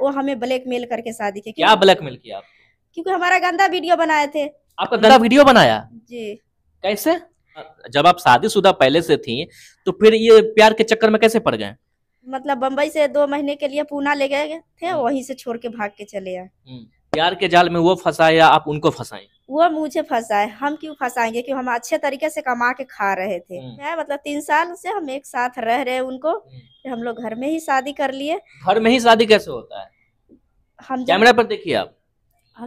वो हमें black male करके शादी के क्या ब्लैक मेल किया क्योंकि हमारा गंदा वीडियो बनाए थे आपका गंदा वीडियो बनाया जी कैसे जब आप शादीशुदा पहले से थी तो फिर ये प्यार के चक्कर में कैसे पड़ गए मतलब बम्बई से दो महीने के लिए पूना ले गए थे हम्म। वहीं से छोड़ के भाग के चले आए हम्म। प्यार के जाल में वो फंसाया आप उनको फंसाई वो मुझे फंसाए हम क्यों फंसाएंगे क्यों हम अच्छे तरीके से कमा के खा रहे थे हम्म। मैं मतलब तीन साल से हम एक साथ रह रहे उनको हम्म। हम लोग घर में ही शादी कर लिए घर में ही शादी कैसे होता है हम कैमरा पर देखिए आप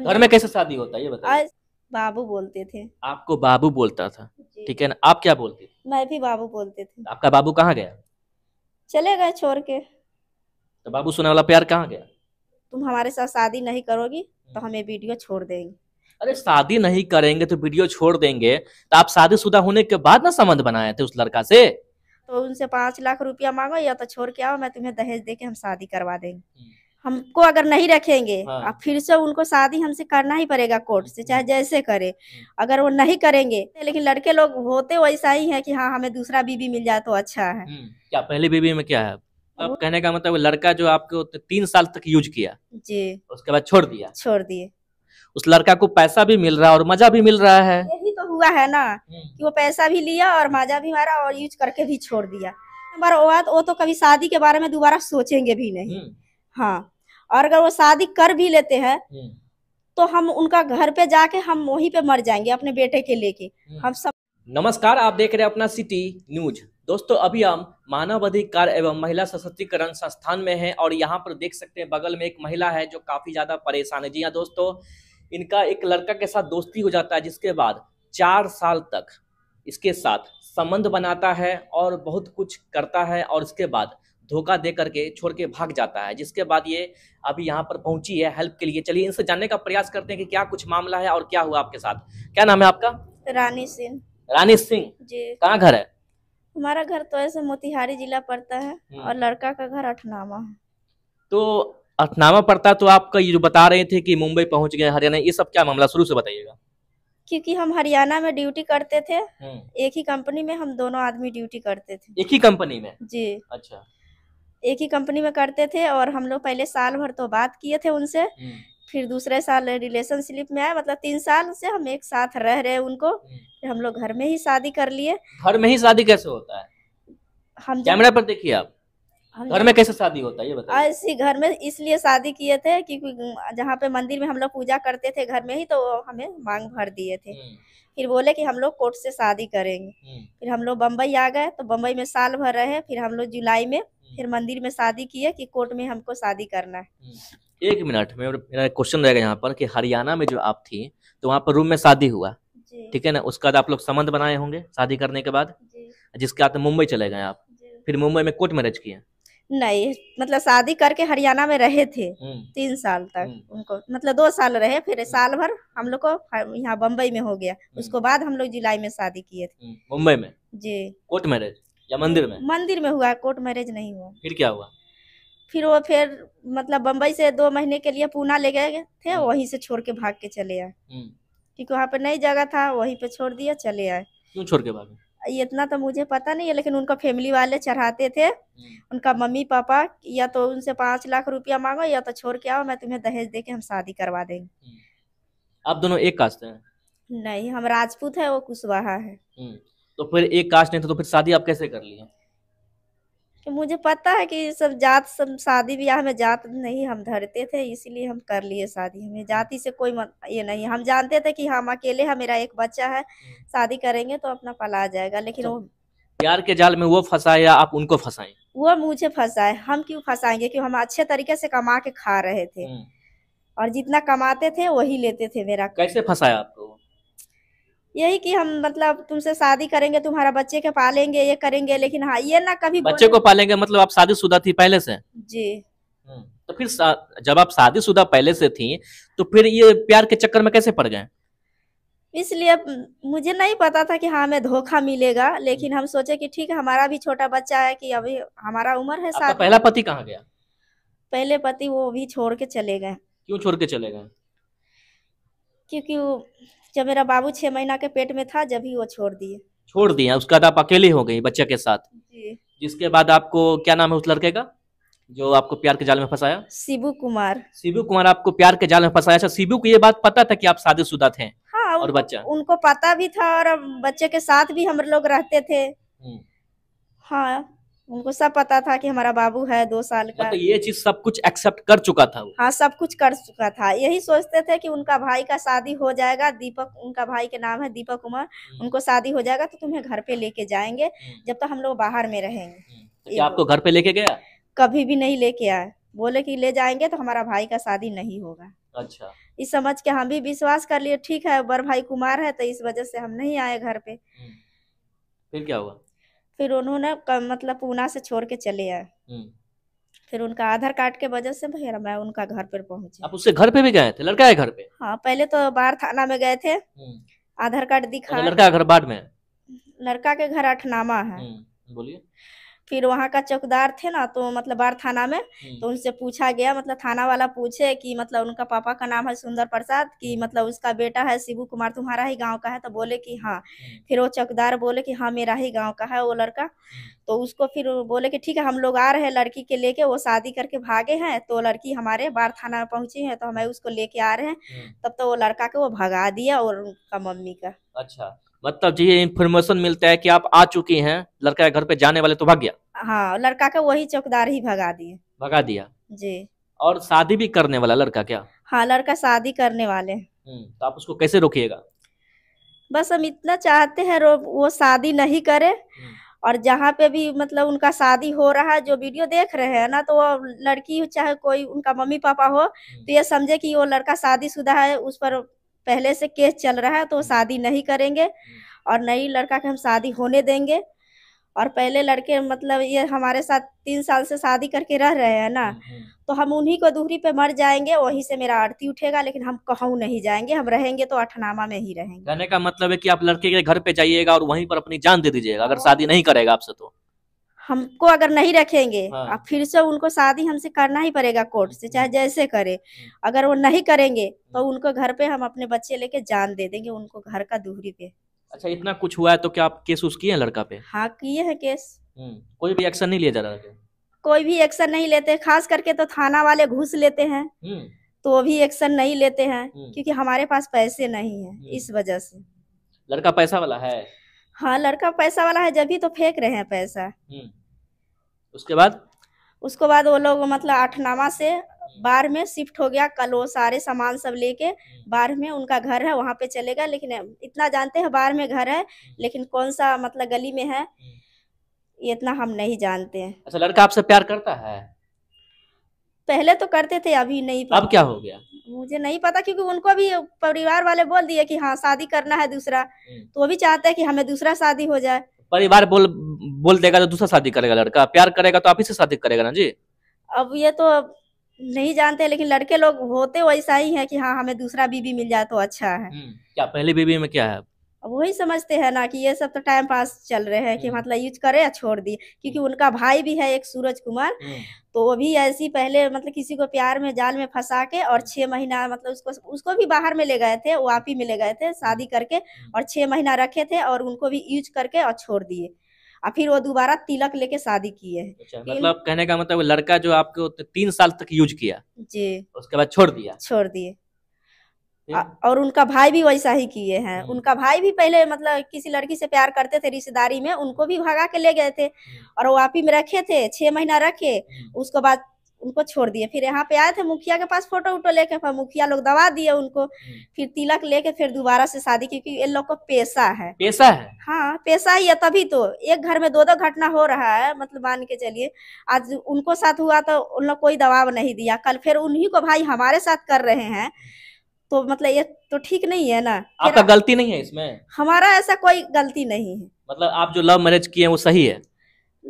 घर में कैसे शादी होता है ये बताइए बाबू बोलते थे आपको बाबू बोलता था ठीक है ना आप क्या बोलते मैं भी बाबू बोलते थे आपका बाबू कहाँ गया चले गए छोड़ के तो बाबू सुने वाला प्यार कहाँ गया तुम हमारे साथ शादी नहीं करोगी तो हम्म। हमें वीडियो छोड़ देंगे अरे शादी नहीं करेंगे तो वीडियो छोड़ देंगे तो आप शादी शुदा होने के बाद ना संबंध बनाए थे उस लड़का से तो उनसे पांच लाख रुपया मांगो या तो छोड़ के आओ मैं तुम्हें दहेज दे हम शादी करवा देंगे हम्म। हमको अगर नहीं रखेंगे हाँ। फिर से उनको शादी हमसे करना ही पड़ेगा कोर्ट से चाहे हम्म। जैसे करे हम्म। अगर वो नहीं करेंगे लेकिन लड़के लोग होते वैसा ही है कि हाँ हमें दूसरा बीबी मिल जाए तो अच्छा है क्या पहले बीबी में क्या है अब कहने का मतलब लड़का जो आपको तीन साल तक यूज किया जी उसके बाद छोड़ दिया छोड़ दिए उस लड़का को पैसा भी मिल रहा है और मजा भी मिल रहा है यही तो हुआ है ना हम्म। कि वो पैसा भी लिया और मजा भी मारा और यूज करके भी छोड़ दिया नंबर वो तो कभी शादी के बारे में दोबारा सोचेंगे भी नहीं हम्म। हाँ और अगर वो शादी कर भी लेते हैं हम्म। तो हम उनका घर पे जाके हम वही पे मर जाएंगे अपने बेटे के लेके हम सब नमस्कार आप देख रहे हैं अपना सिटी न्यूज दोस्तों अभी हम मानव अधिकार एवं महिला सशक्तिकरण संस्थान में हैं और यहाँ पर देख सकते हैं बगल में एक महिला है जो काफी ज्यादा परेशान है जी हाँ दोस्तों इनका एक लड़का के साथ दोस्ती हो जाता है जिसके बाद चार साल तक इसके साथ संबंध बनाता है और बहुत कुछ करता है और इसके बाद धोखा दे करके छोड़ के भाग जाता है जिसके बाद ये अभी यहाँ पर पहुंची है हेल्प के लिए चलिए इनसे जानने का प्रयास करते हैं कि क्या कुछ मामला है और क्या हुआ आपके साथ क्या नाम है आपका रानी सिंह रानी सिंह जी कहाँ घर है हमारा घर तो ऐसे मोतिहारी जिला पड़ता है हम्म। और लड़का का घर अठनामा है तो अथनामा पड़ता तो आपका ये जो बता रहे थे कि मुंबई पहुंच गए हरियाणा ये सब क्या मामला शुरू से बताइएगा क्योंकि हम हरियाणा में ड्यूटी करते थे हम्म। एक ही कंपनी में हम दोनों आदमी ड्यूटी करते थे एक ही कंपनी में जी अच्छा एक ही कंपनी में करते थे और हम लोग पहले साल भर तो बात किए थे उनसे हम्म। फिर दूसरे साल रिलेशनशिप में आए मतलब तीन साल से हम एक साथ रह रहे उनको हम्म। फिर हम लोग घर में ही शादी कर लिए घर में ही शादी कैसे होता है हम कैमरा पर देखिए आप घर में कैसे शादी होता है ये बताइए इसी घर में इसलिए शादी किए थे कि जहाँ पे मंदिर में हम लोग पूजा करते थे घर में ही तो हमें मांग भर दिए थे हम्म। फिर बोले कि हम लोग कोर्ट से शादी करेंगे हम्म। फिर हम लोग बम्बई आ गए तो बम्बई में साल भर रहे फिर हम लोग जुलाई में हम्म। फिर मंदिर में शादी किए कि कोर्ट में हमको शादी करना है एक मिनट में मेरा क्वेश्चन रहेगा यहाँ पर कि हरियाणा में जो आप थी तो वहाँ पर रूम में शादी हुआ ठीक है ना उसके बाद आप लोग संबंध बनाए होंगे शादी करने के बाद जिसके बाद मुंबई चले गए आप फिर मुंबई में कोर्ट मैरिज किया नहीं मतलब शादी करके हरियाणा में रहे थे हम्म। तीन साल तक हम्म। उनको मतलब दो साल रहे फिर हम्म। साल भर हम लोग को यहाँ बम्बई में हो गया उसको बाद हम लोग जुलाई में शादी किए थे मुंबई में जी कोर्ट मैरिज या मंदिर में मंदिर में हुआ कोर्ट मैरिज नहीं हुआ फिर क्या हुआ फिर वो फिर मतलब बम्बई से दो महीने के लिए पूना ले गए थे वहीं से छोड़ के भाग के चले आए क्योंकि वहाँ पे नई जगह था वहीं पे छोड़ दिया चले आए क्यों छोड़ के भागे इतना तो मुझे पता नहीं है लेकिन उनका फैमिली वाले चढ़ाते थे हम्म। उनका मम्मी पापा या तो उनसे पांच लाख रुपया मांगो या तो छोड़ के आओ मैं तुम्हें दहेज दे के हम शादी करवा देंगे हम्म। आप दोनों एक कास्ट हैं नहीं हम राजपूत है वो कुशवाहा है हम्म। तो फिर एक कास्ट नहीं था तो फिर शादी आप कैसे कर लिया कि मुझे पता है कि सब जात सब शादी ब्याह में जात नहीं हम धरते थे इसीलिए हम कर लिए शादी हमें जाति से कोई मत, ये नहीं हम जानते थे कि हम अकेले हैं मेरा एक बच्चा है हम्म। शादी करेंगे तो अपना पला जाएगा लेकिन अच्छा। वो प्यार के जाल में वो फंसा या आप उनको फंसाए वो मुझे फंसाए हम क्यों फंसाएंगे क्यों हम अच्छे तरीके से कमा के खा रहे थे हम्म। और जितना कमाते थे वही लेते थे मेरा कैसे फंसाया आपको यही कि हम मतलब तुमसे शादी करेंगे तुम्हारा बच्चे के पालेंगे ये करेंगे लेकिन हाँ ये ना कभी बच्चे को पालेंगे मतलब आप शादीशुदा थी पहले से जी हम्म, तो फिर जब आप शादीशुदा पहले से थी तो फिर ये प्यार के चक्कर में कैसे पड़ गए इसलिए मुझे नहीं पता था कि हाँ हमें धोखा मिलेगा लेकिन हम्म। हम सोचे कि ठीक है हमारा भी छोटा बच्चा है कि अभी हमारा उम्र है साथ पहला पति कहाँ गया पहले पति वो भी छोड़ के चले गए क्यों छोड़ के चले गए क्योंकि वो जब मेरा बाबू छह महीना के पेट में था जब ही वो छोड़ दिए छोड़ दिए उसके बाद आप अकेले हो गई बच्चे के साथ जी जिसके बाद आपको क्या नाम है उस लड़के का जो आपको प्यार के जाल में फंसाया शिबू कुमार शिबू कुमार आपको प्यार के जाल में फंसाया अच्छा शिबू को ये बात पता था की आप शादी शुदा थे हाँ, और बच्चा उनको पता भी था और बच्चे के साथ भी हम लोग रहते थे हम्म। हाँ उनको सब पता था कि हमारा बाबू है दो साल का मतलब ये चीज सब कुछ एक्सेप्ट कर चुका था हाँ सब कुछ कर चुका था यही सोचते थे कि उनका भाई का शादी हो जाएगा दीपक उनका भाई के नाम है दीपक कुमार हम्म। उनको शादी हो जाएगा तो तुम्हें घर पे लेके जाएंगे हम्म। जब तक हम लोग बाहर में रहेंगे हम्म। तो आपको घर पे लेके गया कभी भी नहीं लेके आए बोले की ले जाएंगे तो हमारा भाई का शादी नहीं होगा अच्छा इस समझ के हम भी विश्वास कर लिए ठीक है बड़ भाई कुमार है तो इस वजह से हम नहीं आए घर पे फिर क्या हुआ फिर उन्होंने मतलब पूना से छोड़ के चले आए हम्म। फिर उनका आधार कार्ड के वजह से भैया मैं उनका घर पर पहुंचे आप उससे घर पे भी गए थे लड़का है घर पे हाँ पहले तो बाहर थाना में गए थे हम्म। आधार कार्ड दिखा मतलब लड़का घर बाद में लड़का के घर अठनामा है हम्म, बोलिए फिर वहाँ का चौकदार थे ना तो मतलब बार थाना में हम्म। तो उनसे पूछा गया मतलब थाना वाला पूछे कि मतलब उनका पापा का नाम है सुंदर प्रसाद कि हम्म। मतलब उसका बेटा है शिबू कुमार तुम्हारा ही गाँव का है तो बोले कि हाँ हम्म। फिर वो चौकदार बोले कि हाँ मेरा ही गाँव का है वो लड़का तो उसको फिर बोले कि ठीक है हम लोग आ रहे हैं लड़की के लेके वो शादी करके भागे हैं तो लड़की हमारे बार थाना में पहुंची है तो हमें उसको लेके आ रहे हैं तब तो वो लड़का के वो भगा दिया और उनका मम्मी का अच्छा मतलब जी इन्फॉर्मेशन मिलता है कि आप आ चुकी हैं लड़का घर पे जाने वाले तो भाग गया हाँ लड़का का वही चौकीदार ही भगा दिए भगा दिया जी और शादी भी करने वाला लड़का क्या हाँ लड़का शादी करने वाले हम्म, तो आप उसको कैसे रोकिएगा बस हम इतना चाहते है वो शादी नहीं करे हम्म। और जहाँ पे भी मतलब उनका शादी हो रहा है जो वीडियो देख रहे हैं ना तो वो लड़की चाहे कोई उनका मम्मी पापा हो हम्म। तो ये समझे कि वो लड़का शादीशुदा है उस पर पहले से केस चल रहा है तो हम्म। शादी नहीं करेंगे और नई लड़का के हम शादी होने देंगे और पहले लड़के मतलब ये हमारे साथ तीन साल से शादी करके रह रहे हैं ना हम्म, हम्म। तो हम उन्हीं को दूरी पे मर जाएंगे वहीं से मेरा आरती उठेगा लेकिन हम कहूँ नहीं जाएंगे हम रहेंगे तो अठनामा में ही रहेंगे कहने का मतलब है कि आप लड़के के घर पे जाइएगा और वहीं पर अपनी जान दे दीजिएगा अगर हाँ। शादी नहीं करेगा आपसे तो हमको अगर नहीं रखेंगे हाँ। फिर से उनको शादी हमसे करना ही पड़ेगा कोर्ट से चाहे जैसे करे अगर वो नहीं करेंगे तो हम्म। उनको घर पे हम अपने बच्चे लेके जान दे देंगे उनको घर का दूरी पे अच्छा इतना कुछ हुआ है तो क्या आप केस उस किए लड़का पे हाँ किए हैं केस हम्म, कोई भी एक्शन नहीं लिया जा रहा है कोई भी एक्शन नहीं लेते खास करके तो थाना वाले घुस लेते हैं हम्म। तो वो भी एक्शन नहीं लेते हैं क्योंकि हमारे पास पैसे नहीं है इस वजह से लड़का पैसा वाला है हाँ लड़का पैसा वाला है जब भी तो फेंक रहे हैं पैसा हम्म। उसके बाद उसके बाद वो लोग मतलब आठनामा से बार में शिफ्ट हो गया कल वो सारे सामान सब लेके हम्म। बार में उनका घर है वहाँ पे चलेगा लेकिन इतना जानते हैं बार में घर है हम्म। लेकिन कौन सा मतलब गली में है ये इतना हम नहीं जानते हैं अच्छा लड़का आपसे प्यार करता है पहले तो करते थे अभी नहीं अब क्या हो गया मुझे नहीं पता क्योंकि उनको भी परिवार वाले बोल दिए कि हाँ शादी करना है दूसरा हम्म। तो वो भी चाहते हैं कि हमें दूसरा शादी हो जाए परिवार बोल बोल देगा तो दूसरा शादी करेगा लड़का प्यार करेगा तो आप ही से शादी करेगा ना जी अब ये तो नहीं जानते लेकिन लड़के लोग होते वैसा ही है की हाँ हमें दूसरा बीबी मिल जाए तो अच्छा है हम्म। क्या पहली बीबी में क्या है वही समझते हैं ना कि ये सब तो टाइम पास चल रहे हैं कि हम्म। मतलब यूज करे या छोड़ दिए क्योंकि हम्म। उनका भाई भी है एक सूरज कुमार हम्म। तो वो भी ऐसी पहले मतलब किसी को प्यार में जाल में फंसा के और छह महीना मतलब उसको उसको भी बाहर में ले गए थे वो आप ही में ले गए थे शादी करके और छह महीना रखे थे और उनको भी यूज करके और छोड़ दिए और फिर वो दोबारा तिलक लेके शादी किए है अच्छा, मतलब कहने का मतलब लड़का जो आपको तीन साल तक यूज किया जी उसके बाद छोड़ दिया छोड़ दिए और उनका भाई भी वैसा ही किए हैं हम्म। उनका भाई भी पहले मतलब किसी लड़की से प्यार करते थे रिश्तेदारी में उनको भी भगा के ले गए थे हम्म। और वो आप ही में रखे थे छह महीना रखे हम्म। उसके बाद उनको छोड़ दिए फिर यहाँ पे आए थे मुखिया के पास फोटो वोटो लेके फिर मुखिया लोग दवा दिए उनको फिर तिलक लेके फिर दोबारा से शादी क्योंकि ये लोग को पैसा है पैसा है हाँ पैसा ही है तभी तो एक घर में दो दो घटना हो रहा है मतलब मान के चलिए आज उनको साथ हुआ तो उन लोग कोई दबाव नहीं दिया कल फिर उन्हीं को भाई हमारे साथ कर रहे हैं तो मतलब ये तो ठीक नहीं है ना आपका गलती नहीं है इसमें हमारा ऐसा कोई गलती नहीं है मतलब आप जो लव मैरिज किए वो सही है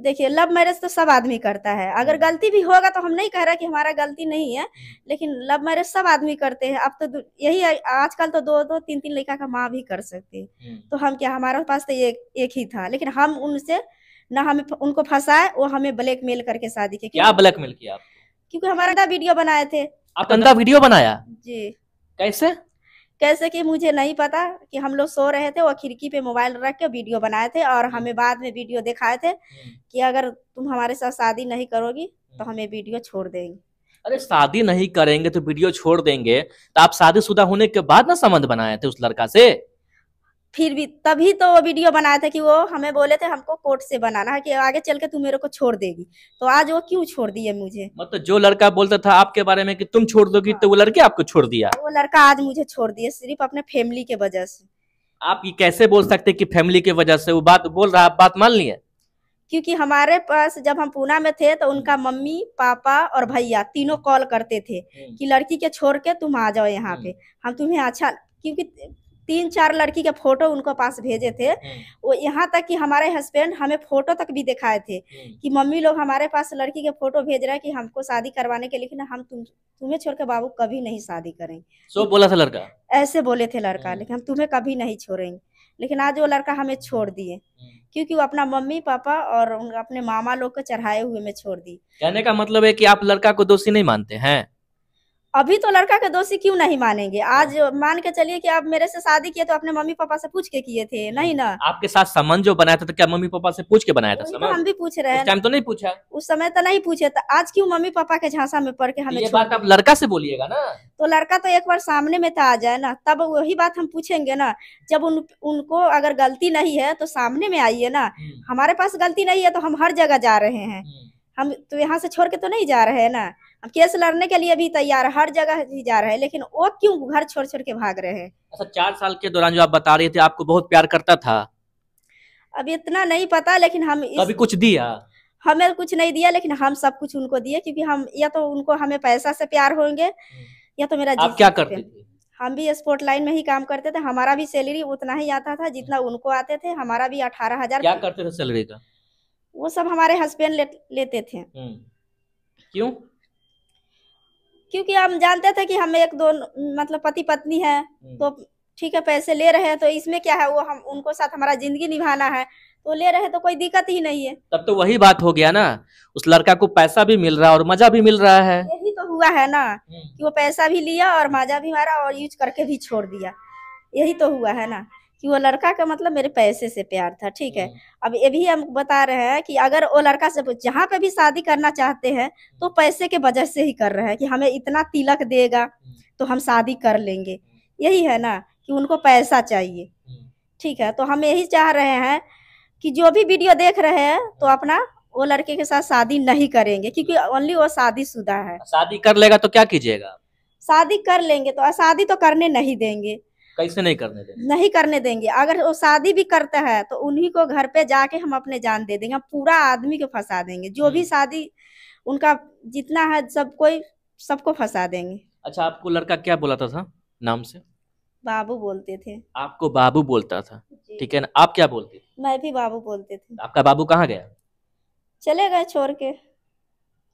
देखिए लव मैरिज तो सब आदमी करता है अगर हम्म। गलती भी होगा तो हम नहीं कह रहे कि हमारा गलती नहीं है हम्म। लेकिन लव मैरिज सब आदमी करते हैं अब तो यही आजकल तो दो दो तीन तीन लड़का का माँ भी कर सकती है हम्म। तो हम क्या हमारे पास तो एक एक ही था लेकिन हम उनसे ना हमें उनको फंसाए वो हमें ब्लैकमेल करके शादी के क्या मेल किया क्योंकि हमारा वीडियो बनाए थे आप वीडियो बनाया जी कैसे कैसे कि मुझे नहीं पता कि हम लोग सो रहे थे और खिड़की पे मोबाइल रख के वीडियो बनाए थे और हम्म। हमें बाद में वीडियो दिखाए थे हम्म। कि अगर तुम हमारे साथ शादी नहीं करोगी तो हम्म। हमें वीडियो छोड़ देंगे अरे शादी नहीं करेंगे तो वीडियो छोड़ देंगे तो आप शादी शुदा होने के बाद ना संबंध बनाए थे उस लड़का से फिर भी तभी तो वो वीडियो बनाया था कि वो हमें बोले थे हमको कोर्ट से बनाना है कि आगे चल के तू मेरे को छोड़ देगी तो आज वो क्यों छोड़ दिए मुझे मतलब जो लड़का बोलता था आपके बारे में कि तुम छोड़ दोगी हाँ। तो वो लड़के आपको छोड़ दिया वो लड़का आज मुझे छोड़ दिया सिर्फ अपने फैमिली के वजह से आप ये कैसे बोल सकते की फैमिली के वजह से वो बात बोल रहा आप बात मान लिये क्योंकि हमारे पास जब हम पूना में थे तो उनका हम्म। मम्मी पापा और भैया तीनों कॉल करते थे हम्म। कि लड़की के छोड़ के तुम आ जाओ यहाँ हम्म। पे हम तुम्हें अच्छा क्योंकि तीन चार लड़की के फोटो उनको पास भेजे थे हम्म। वो यहाँ तक कि हमारे हस्बैंड हमें फोटो तक भी दिखाए थे हम्म। कि मम्मी लोग हमारे पास लड़की के फोटो भेज रहे हैं कि हमको शादी करवाने के लेकिन हम तुम तुम्हें छोड़ के बाबू कभी नहीं शादी करेंगे सो बोला था लड़का ऐसे बोले थे लड़का हम्म। लेकिन हम तुम्हें कभी नहीं छोड़ेंगे लेकिन आज वो लड़का हमें छोड़ दिए क्योंकि वो अपना मम्मी पापा और अपने मामा लोग को चढ़ाए हुए में छोड़ दी कहने का मतलब है कि आप लड़का को दोषी नहीं मानते हैं अभी तो लड़का के दोषी क्यों नहीं मानेंगे आज हाँ। मान के चलिए कि आप मेरे से शादी किए तो अपने मम्मी पापा से पूछ के किए थे हम्म। नहीं ना आपके साथ संबंध जो बनाया था तो क्या मम्मी पापा से पूछ के बनाया था तो हम भी पूछ रहे हैं तो नहीं पूछा उस समय तो नहीं पूछे तो आज क्यों मम्मी पापा के झांसा में पढ़ के तो हमें ये बात आप लड़का से बोलिएगा ना तो लड़का तो एक बार सामने में तो आ जाए ना तब वही बात हम पूछेंगे ना जब उन उनको अगर गलती नहीं है तो सामने में आइए ना हम्म। हमारे पास गलती नहीं है तो हम हर जगह जा रहे हैं हम्म। हम तो यहाँ से छोड़ के तो नहीं जा रहे हैं ना हम केस लड़ने के लिए भी तैयार हर जगह ही जा रहे हैं लेकिन वो क्यों घर छोड़ छोड़ के भाग रहे हैं अच्छा चार साल के दौरान जो आप बता रहे थे आपको बहुत प्यार करता था अभी इतना नहीं पता लेकिन हम इस... अभी कुछ दिया हमें कुछ नहीं दिया लेकिन हम सब कुछ उनको दिए क्योंकि हम या तो उनको हमें पैसा से प्यार होंगे या तो मेरा आप क्या करते थे हम भी स्पोर्ट लाइन में ही काम करते थे हमारा भी सैलरी उतना ही आता था जितना उनको आते थे हमारा भी अठारह हजार क्या करते थे सैलरी का वो सब हमारे हस्बैंड ले, लेते थे हम्म। क्यों क्योंकि हम जानते थे कि हम एक दो मतलब पति पत्नी है हम्म। तो ठीक है पैसे ले रहे हैं तो इसमें क्या है वो हम उनको साथ हमारा जिंदगी निभाना है तो ले रहे तो कोई दिक्कत ही नहीं है तब तो वही बात हो गया ना उस लड़का को पैसा भी मिल रहा है और मजा भी मिल रहा है यही तो हुआ है ना हम्म। कि वो पैसा भी लिया और मजा भी मारा और यूज करके भी छोड़ दिया यही तो हुआ है ना कि वो लड़का का मतलब मेरे पैसे से प्यार था ठीक है हम्म। अब ये भी हम बता रहे हैं कि अगर वो लड़का से जहाँ पे भी शादी करना चाहते हैं तो हम्म। पैसे के वजह से ही कर रहे हैं कि हमें इतना तिलक देगा हम्म। तो हम शादी कर लेंगे यही है ना कि उनको पैसा चाहिए ठीक है तो हम यही चाह रहे हैं कि जो भी वीडियो देख रहे हैं तो अपना वो लड़के के साथ शादी नहीं करेंगे क्योंकि ओनली वो शुदा है शादी कर लेगा तो क्या कीजिएगा शादी कर लेंगे तो शादी तो करने नहीं देंगे कैसे नहीं करने देंगे नहीं करने देंगे अगर वो शादी भी करता है तो उन्हीं को घर पे जाके हम अपने जान दे देंगे पूरा आदमी को फंसा देंगे जो भी हम्म। शादी उनका जितना है सब कोई सबको फंसा देंगे अच्छा आपको लड़का क्या बोलाता था नाम से बाबू बोलते थे आपको बाबू बोलता था ठीक है ना आप क्या बोलते मैं भी बाबू बोलते थे आपका बाबू कहाँ गया चले गए छोड़ के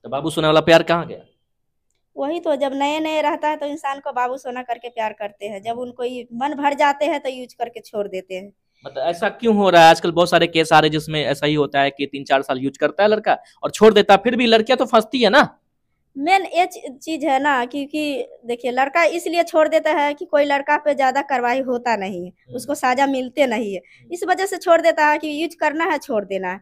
तो बाबू सुना वाला प्यार कहाँ गया वही तो जब नए नए रहता है तो इंसान को बाबू सोना करके प्यार करते हैं जब उनको मन भर जाते हैं तो यूज करके छोड़ देते हैं मतलब ऐसा क्यों हो रहा है आजकल बहुत सारे केस आ रहे जिसमें ऐसा ही होता है कि तीन चार साल यूज करता है लड़का और छोड़ देता है फिर भी लड़कियां तो फंसती है ना मेन ये चीज है ना क्योंकि देखिए लड़का इसलिए छोड़ देता है कि कोई लड़का पे ज्यादा कार्रवाई होता नहीं है उसको हम्म। साजा मिलते नहीं है इस वजह से छोड़ देता है कि यूज करना है छोड़ देना है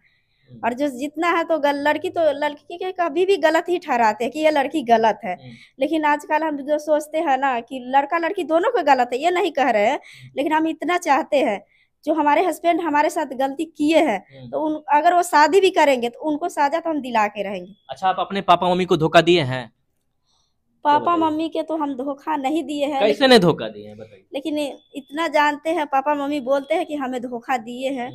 और जो जितना है तो लड़की तो लड़की के कभी भी गलत ही ठहराते हैं कि ये लड़की गलत है हम्म। लेकिन आजकल हम जो सोचते हैं ना कि लड़का लड़की दोनों को गलत है ये नहीं कह रहे हैं हम्म। लेकिन हम इतना चाहते हैं जो हमारे हस्बैंड हमारे साथ गलती किए हैं हम्म। तो उन अगर वो शादी भी करेंगे तो उनको साझा तो हम दिला के रहेंगे अच्छा आप अपने पापा मम्मी को धोखा दिए हैं पापा तो मम्मी के तो हम धोखा नहीं दिए हैं कैसे ने धोखा दिए हैं बताइए लेकिन इतना जानते हैं पापा मम्मी बोलते हैं कि हमें धोखा दिए हैं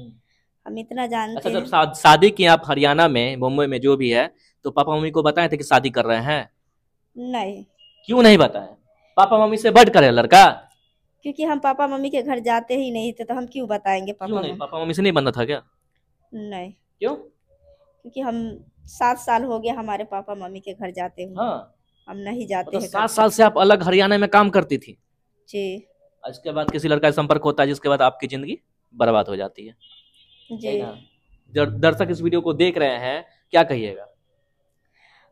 हम इतना जानते अच्छा हैं शादी की आप हरियाणा में मुंबई में जो भी है तो पापा मम्मी को बताए थे कि शादी कर रहे हैं नहीं क्यों नहीं बताए पापा मम्मी से बढ़ कर लड़का क्योंकि हम पापा मम्मी के घर जाते ही नहीं थे तो हम क्यों बताएंगे पापा क्यों नहीं पापा मम्मी से नहीं बनना था क्या नहीं क्यों क्योंकि हम सात साल हो गया हमारे पापा मम्मी के घर जाते हुए हाँ। हम नहीं जाते मतलब सात साल से आप अलग हरियाणा में काम करती थी जी इसके बाद किसी लड़का संपर्क होता है जिसके बाद आपकी जिंदगी बर्बाद हो जाती है जी दर्शक इस वीडियो को देख रहे हैं क्या कहिएगा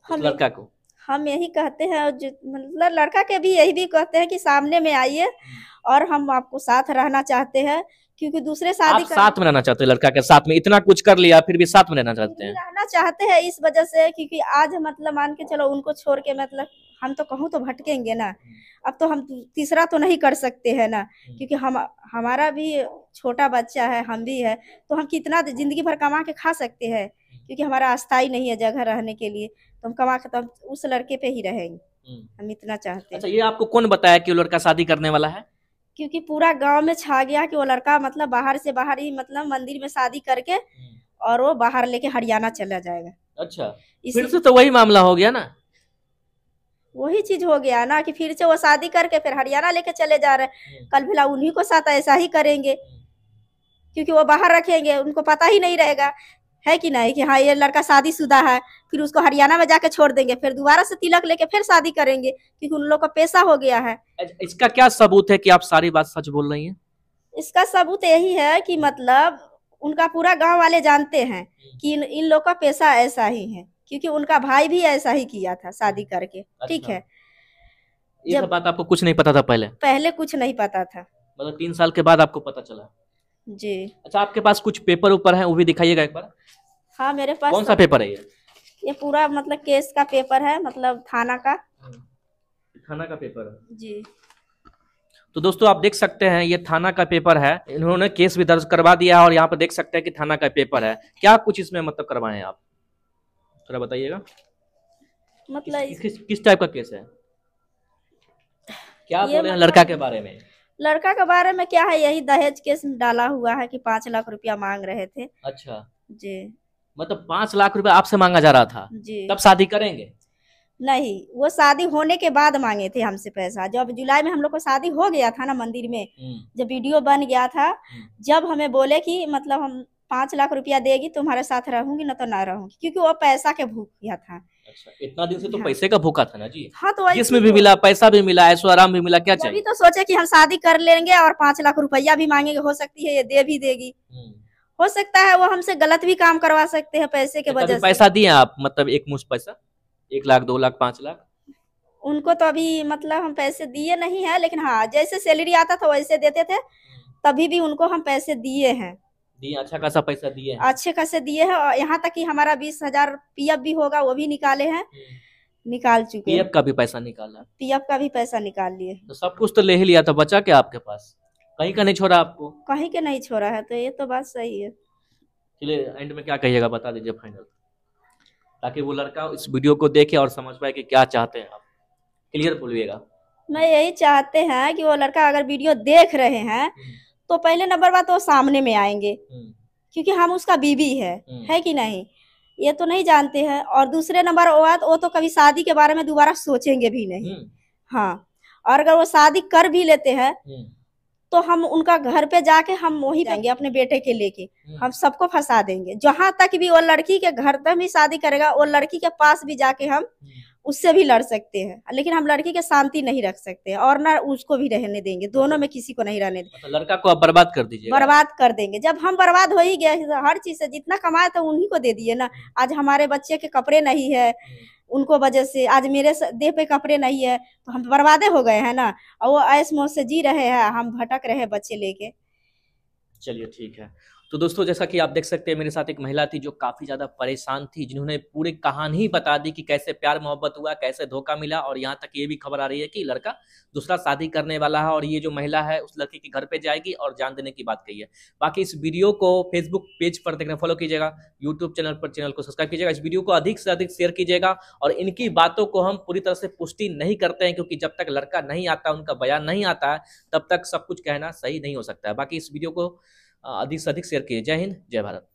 हम लड़का को हम यही कहते हैं मतलब लड़का के भी यही भी कहते हैं कि सामने में आइए हम्म। और हम आपको साथ रहना चाहते हैं क्योंकि दूसरे शादी कर... साथ में रहना चाहते हैं लड़का के साथ में इतना कुछ कर लिया फिर भी साथ में रहना चाहते हैं रहना चाहते हैं इस वजह से क्योंकि आज मतलब मान के चलो उनको छोड़ के मतलब हम तो कहूँ तो भटकेंगे ना अब तो हम तीसरा तो नहीं कर सकते हैं ना क्योंकि हम हमारा भी छोटा बच्चा है हम भी है तो हम कितना जिंदगी भर कमा के खा सकते हैं क्योंकि हमारा अस्थाई नहीं है जगह रहने के लिए तो हम कमा के तो उस लड़के पे ही रहेंगे हम्म। हम इतना चाहते हैं अच्छा ये आपको कौन बताया कि लड़का शादी करने वाला है क्योंकि पूरा गांव में छा गया कि वो लड़का मतलब बाहर से बाहर ही मतलब मंदिर में शादी करके हम्म। और वो बाहर लेके हरियाणा चला जाएगा अच्छा फिर से तो वही मामला हो गया ना वही चीज हो गया ना कि फिर से वो शादी करके फिर हरियाणा लेके चले जा रहे हम्म। कल भला उन्हीं को साथ ऐसा ही करेंगे हम्म। क्योंकि वो बाहर रखेंगे उनको पता ही नहीं रहेगा है कि नहीं कि हाँ ये लड़का शादीशुदा है फिर उसको हरियाणा में जाके छोड़ देंगे फिर दोबारा से तिलक लेके फिर शादी करेंगे क्योंकि उन लोग का पैसा हो गया है अच्छा, इसका क्या सबूत है कि आप सारी बात सच बोल रही हैं इसका सबूत यही है कि मतलब उनका पूरा गांव वाले जानते हैं कि इन, इन लोग का पैसा ऐसा ही है क्योंकि उनका भाई भी ऐसा ही किया था शादी करके ठीक अच्छा। है ये बात आपको कुछ नहीं पता था पहले पहले कुछ नहीं पता था मतलब तीन साल के बाद आपको पता चला जी अच्छा आपके पास कुछ पेपर ऊपर है वो भी दिखाइएगा एक बार हाँ मेरे पास कौन सा पेपर है ये ये पूरा मतलब केस का पेपर है मतलब थाना का हाँ, थाना का पेपर है जी तो दोस्तों आप देख सकते हैं ये थाना का पेपर है इन्होंने केस भी दर्ज करवा दिया है और यहाँ पर देख सकते हैं कि थाना का पेपर है क्या कुछ इसमें मतलब करवाए हैं आप थोड़ा बताइएगा मतलब किस किस, किस टाइप का केस है क्या बोले हैं मतलब लड़का के बारे में लड़का के बारे में क्या है यही दहेज केस में डाला हुआ है कि पाँच लाख रुपया मांग रहे थे अच्छा जी मतलब पाँच लाख रुपया आपसे मांगा जा रहा था जी तब शादी करेंगे नहीं वो शादी होने के बाद मांगे थे हमसे पैसा जब जुलाई में हम लोग को शादी हो गया था ना मंदिर में हम्म। जब वीडियो बन गया था हम्म। जब हमें बोले कि मतलब हम पाँच लाख रुपया देगी तुम्हारे साथ रहूंगी ना तो ना रहूंगी क्योंकि वो पैसा के भूख गया था अच्छा इतना दिन से तो हाँ। पैसे का भूखा था ना जी हाँ तो इसमें तो भी तो- मिला पैसा भी मिला ऐसो आराम भी मिला क्या चाहिए तो सोचे कि हम शादी कर लेंगे और पांच लाख रुपया भी मांगेंगे हो सकती है ये दे भी देगी हम्म। हो सकता है वो हमसे गलत भी काम करवा सकते हैं पैसे के वजह से पैसा दिए आप मतलब एक मुश्त पैसा एक लाख दो लाख पाँच लाख उनको तो अभी मतलब हम पैसे दिए नहीं है लेकिन हाँ जैसे सैलरी आता था वैसे देते थे हम्म। तभी भी उनको हम पैसे दिए हैं दिए अच्छा खासा पैसा दिए अच्छे खासे दिए है और यहाँ तक की हमारा बीस हजार पीएफ भी होगा वो भी निकाले है हम्म। निकाल चुके पीएफ का भी पैसा निकाला पीएफ का भी पैसा निकाल लिए तो सब कुछ तो ले ही लिया था तो बचा के आपके पास कहीं का नहीं छोड़ा आपको कहीं के नहीं छोड़ा है तो ये तो बात सही है चलिए एंड में क्या कहिएगा बता दीजिए फाइनल ताकि वो लड़का इस वीडियो को देखे और समझ पाए कि क्या चाहते हैं आप क्लियर बोलिएगा मैं यही चाहते हैं कि वो लड़का अगर वीडियो देख रहे हैं हम्म। तो पहले नंबर बात तो वो सामने में आएंगे हम्म। क्योंकि हम उसका बीबी है हम्म। है कि नहीं ये तो नहीं जानते हैं और दूसरे नंबर बात तो वो तो कभी शादी के बारे में दोबारा सोचेंगे भी नहीं हम्म। हाँ और अगर वो शादी कर भी लेते हैं तो हम उनका घर पे जाके हम वही रहेंगे अपने बेटे के लेके हम सबको फंसा देंगे जहां तक भी वो लड़की के घर तक भी शादी करेगा वो लड़की के पास भी जाके हम उससे भी लड़ सकते हैं लेकिन हम लड़की के शांति नहीं रख सकते और ना उसको भी रहने देंगे दोनों में किसी को नहीं रहने देंगे अच्छा, लड़का को आप बर्बाद कर दीजिए बर्बाद कर देंगे जब हम बर्बाद हो ही गए हर चीज से जितना कमाए तो उन्हीं को दे दिए ना हम्म। आज हमारे बच्चे के कपड़े नहीं है हम्म। उनको वजह से आज मेरे देह पे कपड़े नहीं है तो हम बर्बादे हो गए है ना और वो ऐस मोह से जी रहे हैं हम भटक रहे हैं बच्चे लेके चलिए ठीक है तो दोस्तों जैसा कि आप देख सकते हैं मेरे साथ एक महिला थी जो काफ़ी ज़्यादा परेशान थी जिन्होंने पूरी कहानी बता दी कि कैसे प्यार मोहब्बत हुआ कैसे धोखा मिला और यहाँ तक ये भी खबर आ रही है कि लड़का दूसरा शादी करने वाला है और ये जो महिला है उस लड़की के घर पर जाएगी और जान देने की बात कही है बाकी इस वीडियो को फेसबुक पेज पर देखने फॉलो कीजिएगा यूट्यूब चैनल पर चैनल को सब्सक्राइब कीजिएगा इस वीडियो को अधिक से अधिक शेयर कीजिएगा और इनकी बातों को हम पूरी तरह से पुष्टि नहीं करते हैं क्योंकि जब तक लड़का नहीं आता उनका बयान नहीं आता है तब तक सब कुछ कहना सही नहीं हो सकता है बाकी इस वीडियो को अधिक से अधिक शेयर किए जय हिंद जय भारत